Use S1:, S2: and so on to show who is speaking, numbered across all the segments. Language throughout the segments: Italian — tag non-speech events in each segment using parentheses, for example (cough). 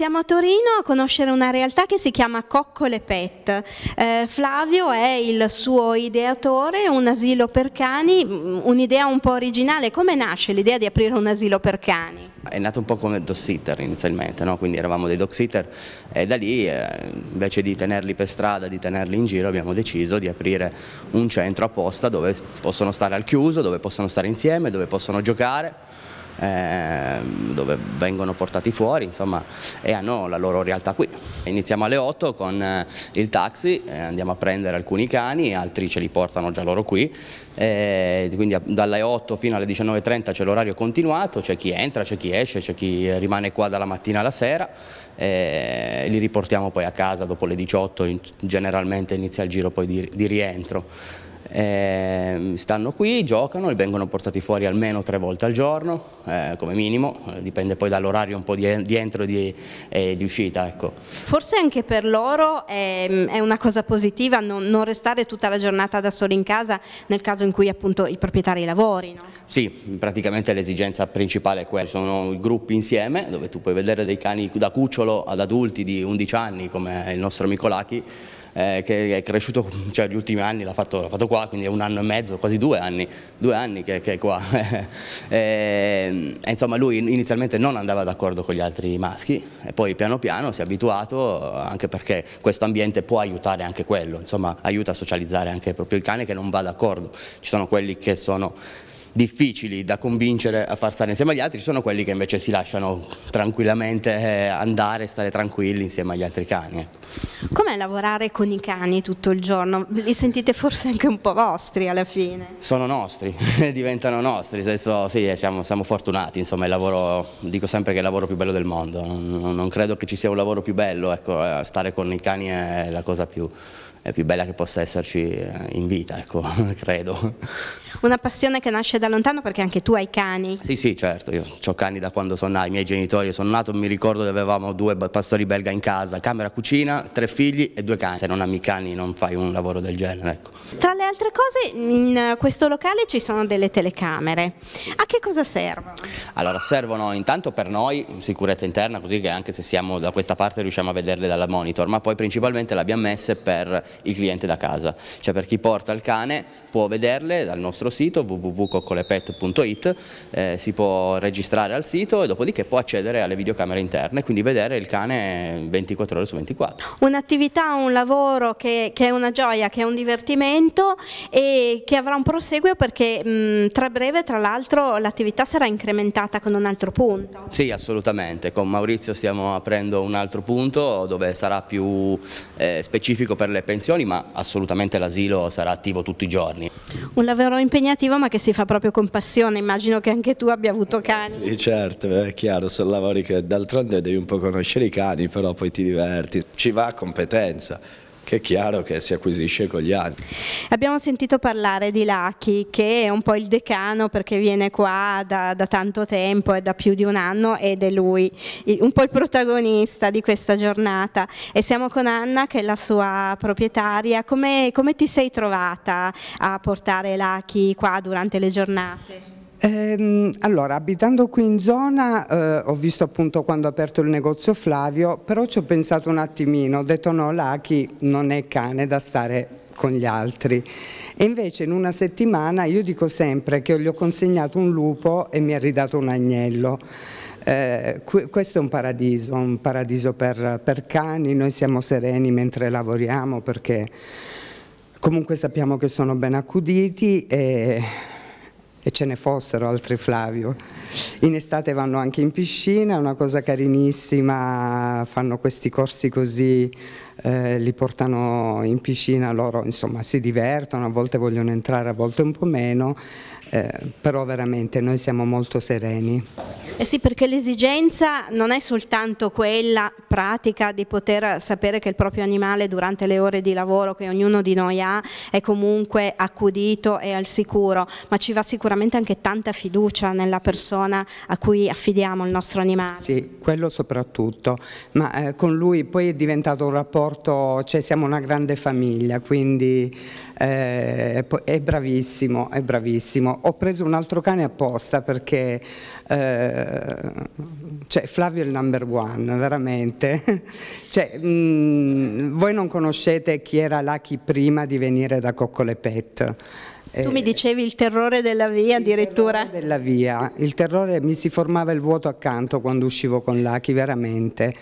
S1: siamo a Torino a conoscere una realtà che si chiama Coccole Pet. Eh, Flavio è il suo ideatore, un asilo per cani, mm, un'idea un po' originale. Come nasce l'idea di aprire un asilo per cani?
S2: È nato un po' come dog sitter inizialmente, no? quindi eravamo dei dog sitter e da lì eh, invece di tenerli per strada, di tenerli in giro abbiamo deciso di aprire un centro apposta dove possono stare al chiuso, dove possono stare insieme, dove possono giocare eh, dove vengono portati fuori insomma, e hanno la loro realtà qui. Iniziamo alle 8 con eh, il taxi, eh, andiamo a prendere alcuni cani, altri ce li portano già loro qui, eh, quindi dalle 8 fino alle 19.30 c'è l'orario continuato, c'è chi entra, c'è chi esce, c'è chi rimane qua dalla mattina alla sera, li riportiamo poi a casa dopo le 18, generalmente inizia il giro poi di, di rientro. Eh, stanno qui, giocano e vengono portati fuori almeno tre volte al giorno, eh, come minimo, eh, dipende poi dall'orario un po' di, di entro e di, eh, di, uscita. Ecco. Forse
S1: anche per loro è, è una cosa positiva non, non, restare tutta la giornata da soli in casa nel caso in cui appunto i proprietari lavori. No?
S2: Sì, praticamente l'esigenza principale è quella, sono i gruppi insieme dove tu puoi vedere dei cani da cucciolo ad adulti di 11 anni come il nostro amico Lachi eh, che è cresciuto, cioè gli ultimi anni l'ha fatto, l'ha fatto qua qua, quindi è un anno e mezzo, quasi due anni, due anni che, che è qua. (laughs) Ehm, e, insomma lui inizialmente non andava d'accordo con gli altri maschi e poi piano piano si è abituato anche perché questo ambiente può aiutare anche quello, insomma aiuta a socializzare anche proprio il cane che non va d'accordo. Ci sono quelli che sono difficili da convincere a far stare insieme agli altri, ci sono quelli che invece si lasciano tranquillamente eh, andare, stare tranquilli insieme agli altri cani. Ecco.
S1: Com'è lavorare con i cani tutto il giorno? Li sentite forse anche un po' vostri alla fine?
S2: Sono nostri, (laughs) diventano nostri, senso, sì, eh, siamo, siamo, fortunati, insomma, lavoro, dico sempre che è il lavoro più bello del mondo, non, non credo che ci sia un lavoro più bello, ecco, eh, stare con i cani è la cosa più è più bella che possa esserci eh, in vita, ecco, (laughs) credo.
S1: Una passione che nasce da lontano perché anche tu hai cani.
S2: Sì, sì, certo, io ho cani da quando sono nato, i miei genitori sono nato, mi ricordo che avevamo due pastori belga in casa, camera, cucina, tre figli e due cani. Se non ami i cani non fai un lavoro del genere, ecco.
S1: Tra le altre cose, in questo locale ci sono delle telecamere. A che cosa servono?
S2: Allora, servono intanto per noi sicurezza interna, così che anche se siamo da questa parte riusciamo a vederle dalla monitor, ma poi principalmente le abbiamo messe per il cliente da casa. Cioè per chi porta il cane può vederle dal nostro sito www.coccolepet.it, eh, si può registrare al sito e dopodiché può accedere alle videocamere interne, quindi vedere il cane 24 ore su 24.
S1: Un'attività, un lavoro che, che, è una gioia, che è un divertimento e che avrà un proseguio perché mh, mm, tra breve tra l'altro l'attività sarà incrementata con un altro punto.
S2: Sì, assolutamente, con Maurizio stiamo aprendo un altro punto dove sarà più eh, specifico per le pensioni detenzioni ma assolutamente l'asilo sarà attivo tutti i giorni.
S1: Un lavoro impegnativo ma che si fa proprio con passione, immagino che anche tu abbia avuto cani. Sì certo, è chiaro, sono lavori che d'altronde devi un po' conoscere i cani però poi ti diverti, ci va competenza che è chiaro che si acquisisce con gli anni. Abbiamo sentito parlare di Lucky che è un po' il decano perché viene qua da, da tanto tempo e da più di un anno ed è lui un po' il protagonista di questa giornata e siamo con Anna che è la sua proprietaria. Come, come ti sei trovata a portare Lucky qua durante le giornate?
S3: Ehm, allora, abitando qui in zona, eh, ho visto appunto quando ha aperto il negozio Flavio, però ci ho pensato un attimino, ho detto no, l'Aki non è cane da stare con gli altri. E invece in una settimana io dico sempre che gli ho consegnato un lupo e mi ha ridato un agnello. Eh, questo è un paradiso, un paradiso per, per cani, noi siamo sereni mentre lavoriamo perché comunque sappiamo che sono ben accuditi e e ce ne fossero altri Flavio. In estate vanno anche in piscina, è una cosa carinissima, fanno questi corsi così, eh, li portano in piscina, loro insomma si divertono, a volte vogliono entrare, a volte un po' meno, eh, però veramente noi siamo molto sereni.
S1: Eh sì, perché l'esigenza non è soltanto quella pratica di poter sapere che il proprio animale durante le ore di lavoro che ognuno di noi ha è comunque accudito e al sicuro, ma ci va sicuramente anche tanta fiducia nella persona a cui affidiamo il nostro animale.
S3: Sì, quello soprattutto, ma eh, con lui poi è diventato un rapporto, cioè siamo una grande famiglia, quindi eh, è bravissimo, è bravissimo. Ho preso un altro cane apposta perché eh, cioè, Flavio è il number one, veramente. (laughs) cioè, mh, mm, voi non conoscete chi era Lucky prima di venire da Coccole Pet. tu eh,
S1: mi dicevi il terrore della via addirittura.
S3: Il terrore della via, il terrore mi si formava il vuoto accanto quando uscivo con Lucky, veramente.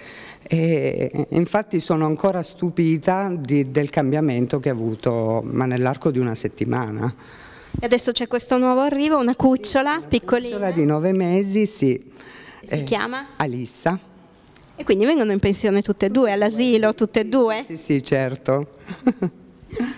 S3: E infatti sono ancora stupita di, del cambiamento che ha avuto, ma nell'arco di una settimana.
S1: E adesso c'è questo nuovo arrivo, una cucciola una piccolina. cucciola di nove mesi, sì.
S3: Si eh, chiama? Alissa.
S1: E quindi vengono in pensione tutte e due, all'asilo tutte e due? Sì,
S3: sì, certo.
S1: (laughs)